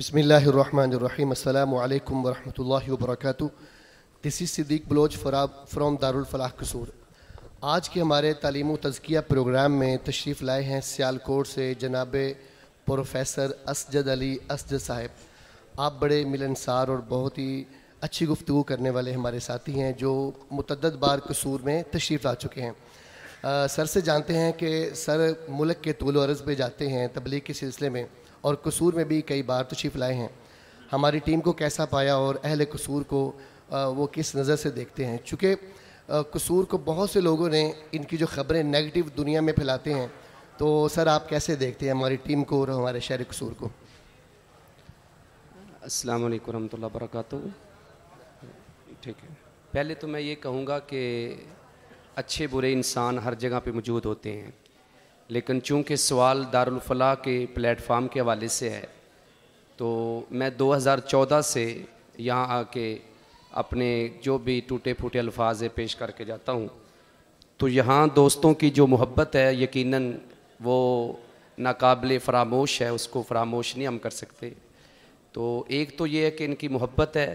Bismillahirrahmanirrahim. Assalamu alaikum wa rahmatullahi wa barakatuh. This is Siddiq Bloch from Darul Falah आज के हमारे तालीम तजकिया programme में तशरीफ़ लाए हैं सियालकोट से जनाब प्रोफेसर असजद अली असजद साहब आप बड़े मिलनसार और बहुत ही अच्छी गुफ्तु करने वाले हमारे साथी हैं जो मतदद बार कसूर में तशरीफ़ ला चुके हैं आ, सर से जानते हैं कि सर मुल्क के तोल अर्ज़ पे जाते हैं तबलीग के सिलसिले में और कसूर में भी कई बार तशीफ लाए हैं हमारी टीम को कैसा पाया और अहल कसूर को आ, वो किस नज़र से देखते हैं चूँकि कसूर को बहुत से लोगों ने इनकी जो खबरें नेगेटिव दुनिया में फैलाते हैं तो सर आप कैसे देखते हैं हमारी टीम को और हमारे शहर कसूर को अस्सलाम वालेकुम रहमतुल्लाह वरकत ठीक है पहले तो मैं ये कहूँगा कि अच्छे बुरे इंसान हर जगह पे मौजूद होते हैं लेकिन चूंकि सवाल दारुलफला के प्लेटफार्म के हवाले से है तो मैं 2014 से यहाँ आके अपने जो भी टूटे फूटे अल्फाज पेश करके जाता हूँ तो यहाँ दोस्तों की जो मोहब्बत है यकीनन वो नाकबले फरामोश है उसको फरामोश नहीं हम कर सकते तो एक तो ये है कि इनकी मोहब्बत है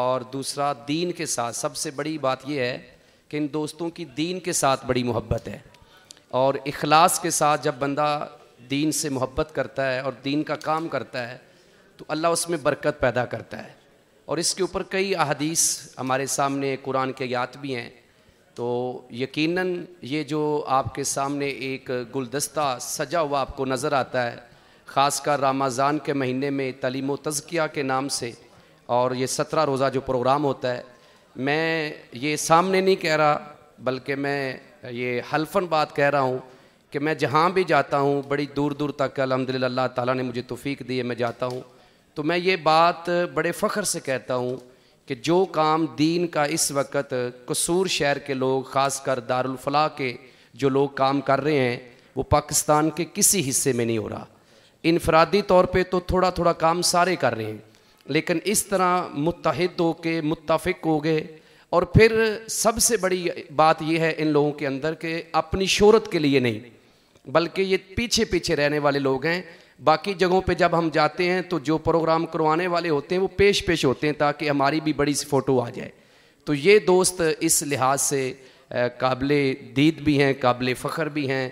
और दूसरा दीन के साथ सबसे बड़ी बात यह है कि इन दोस्तों की दीन के साथ बड़ी मोहब्बत है और इखलास के साथ जब बंदा दीन से मोहब्बत करता है और दीन का काम करता है तो अल्लाह उसमें बरकत पैदा करता है और इसके ऊपर कई अहदीस हमारे सामने कुरान के याद भी हैं तो यकीनन ये जो आपके सामने एक गुलदस्ता सजा हुआ आपको नज़र आता है ख़ास कर रामाजान के महीने में तलीम तज़किया के नाम से और ये सत्रह रोज़ा जो प्रोग्राम होता है मैं ये सामने नहीं कह रहा बल्कि मैं ये हल्फन बात कह रहा हूँ कि मैं जहाँ भी जाता हूँ बड़ी दूर दूर तक अलहमदिल्ला ताला ने मुझे तोफ़ी दी है मैं जाता हूँ तो मैं ये बात बड़े फ़ख्र से कहता हूँ कि जो काम दीन का इस वक्त कसूर शहर के लोग ख़ास कर दारुलफला के जो लोग काम कर रहे हैं वो पाकिस्तान के किसी हिस्से में नहीं हो रहा इनफरादी तौर पर तो थोड़ा थोड़ा काम सारे कर रहे हैं लेकिन इस तरह मुतहद हो के मुतफ़ हो गए और फिर सबसे बड़ी बात यह है इन लोगों के अंदर के अपनी शोहरत के लिए नहीं बल्कि ये पीछे पीछे रहने वाले लोग हैं बाकी जगहों पे जब हम जाते हैं तो जो प्रोग्राम करवाने वाले होते हैं वो पेश पेश होते हैं ताकि हमारी भी बड़ी सी फ़ोटो आ जाए तो ये दोस्त इस लिहाज से काबिल दीद भी हैं काबिल फ़ख्र भी हैं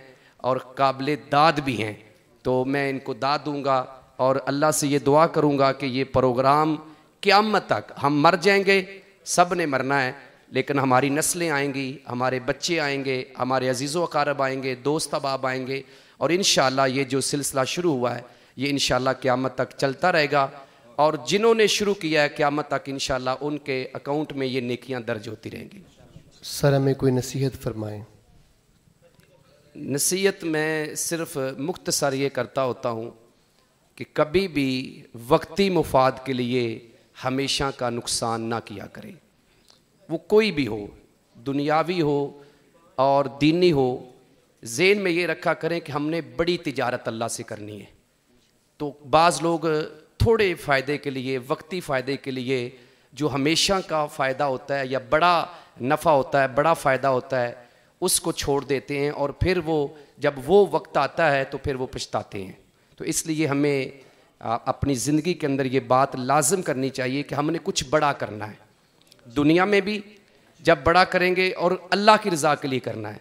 और काबिल दाद भी हैं तो मैं इनको दाद दूँगा और अल्लाह से ये दुआ करूँगा कि ये प्रोग्राम क़्यामत तक हम मर जाएंगे सब ने मरना है लेकिन हमारी नस्लें आएंगी हमारे बच्चे आएंगे हमारे अजीज़ अकारब आएंगे दोस्त अबाब आएंगे और इन ये जो सिलसिला शुरू हुआ है ये इन क़्यामत तक चलता रहेगा और जिन्होंने शुरू किया है क़्यामत तक इन उनके अकाउंट में ये नेकियाँ दर्ज होती रहेंगी सर हमें कोई नसीहत फरमाएँ नसीहत मैं सिर्फ मुख्तसर ये करता होता हूँ कि कभी भी वक्ती मुफाद के लिए हमेशा का नुकसान ना किया करे वो कोई भी हो दुनियावी हो और दीनी हो जेन में ये रखा करें कि हमने बड़ी तिजारत अल्लाह से करनी है तो बाज़ लोग थोड़े फ़ायदे के लिए वक्ती फ़ायदे के लिए जो हमेशा का फ़ायदा होता है या बड़ा नफ़ा होता है बड़ा फ़ायदा होता है उसको छोड़ देते हैं और फिर वो जब वो वक्त आता है तो फिर वो पछताते हैं तो इसलिए हमें अपनी ज़िंदगी के अंदर ये बात लाजम करनी चाहिए कि हमने कुछ बड़ा करना है दुनिया में भी जब बड़ा करेंगे और अल्लाह की रज़ा के लिए करना है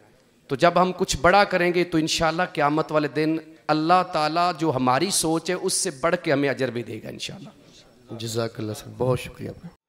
तो जब हम कुछ बड़ा करेंगे तो इन क़्यामत वाले दिन अल्लाह ताला जो हमारी सोच है उससे बढ़ के हमें अजर भी देगा इन शाला जजाक बहुत शुक्रिया